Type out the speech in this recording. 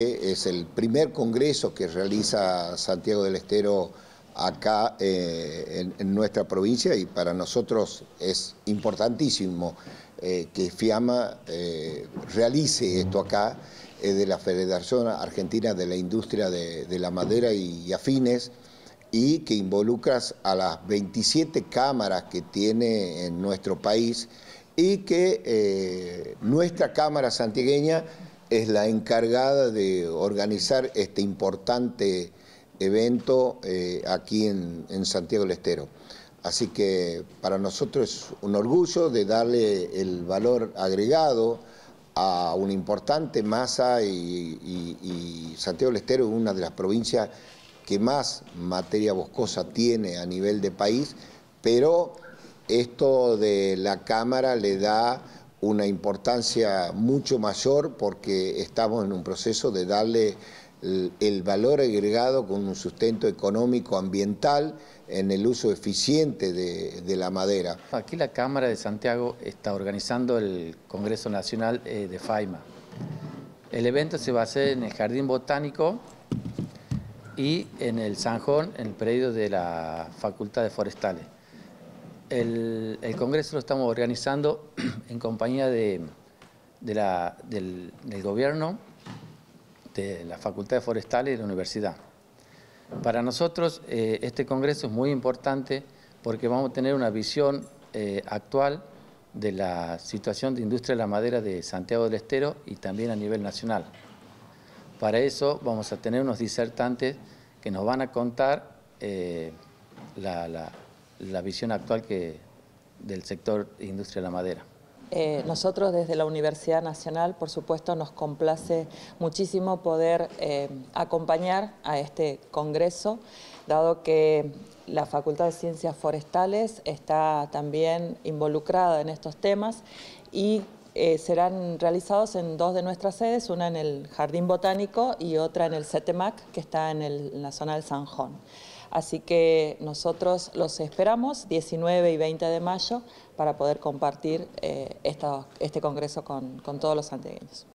Es el primer congreso que realiza Santiago del Estero acá eh, en, nuestra provincia y para nosotros es importantísimo eh, que FIAMA eh, realice esto acá de la Federación Argentina de la Industria de, la Madera y, Afines y que involucras a las 27 cámaras que tiene en nuestro país y que nuestra Cámara Santiagueña es la encargada de organizar este importante evento eh, aquí en, Santiago del Estero. Así que para nosotros es un orgullo de darle el valor agregado a una importante masa y, y Santiago del Estero es una de las provincias que más materia boscosa tiene a nivel de país, pero esto de la Cámara le da una importancia mucho mayor porque estamos en un proceso de darle el, valor agregado con un sustento económico ambiental en el uso eficiente de, de, la madera. Aquí la Cámara de Santiago está organizando el Congreso Nacional eh, de FAIMA. El evento se va a hacer en el Jardín Botánico y en el Sanjón, en el predio de la Facultad de Forestales. El, Congreso lo estamos organizando en compañía del, gobierno, de la Facultad de Forestales y de la Universidad. Para nosotros eh, este Congreso es muy importante porque vamos a tener una visión eh, actual de la situación de industria de la madera de Santiago del Estero y también a nivel nacional. Para eso vamos a tener unos disertantes que nos van a contar eh, la la visión actual que, del sector industria de la madera. Eh, nosotros desde la Universidad Nacional, por supuesto, nos complace muchísimo poder eh, acompañar a este Congreso, dado que la Facultad de Ciencias Forestales está también involucrada en estos temas y eh, serán realizados en dos de nuestras sedes, una en el Jardín Botánico y otra en el CETEMAC, que está en, la zona del Sanjón. Así que nosotros los esperamos 19 y 20 de mayo para poder compartir eh, este congreso con, con todos los santiagueños.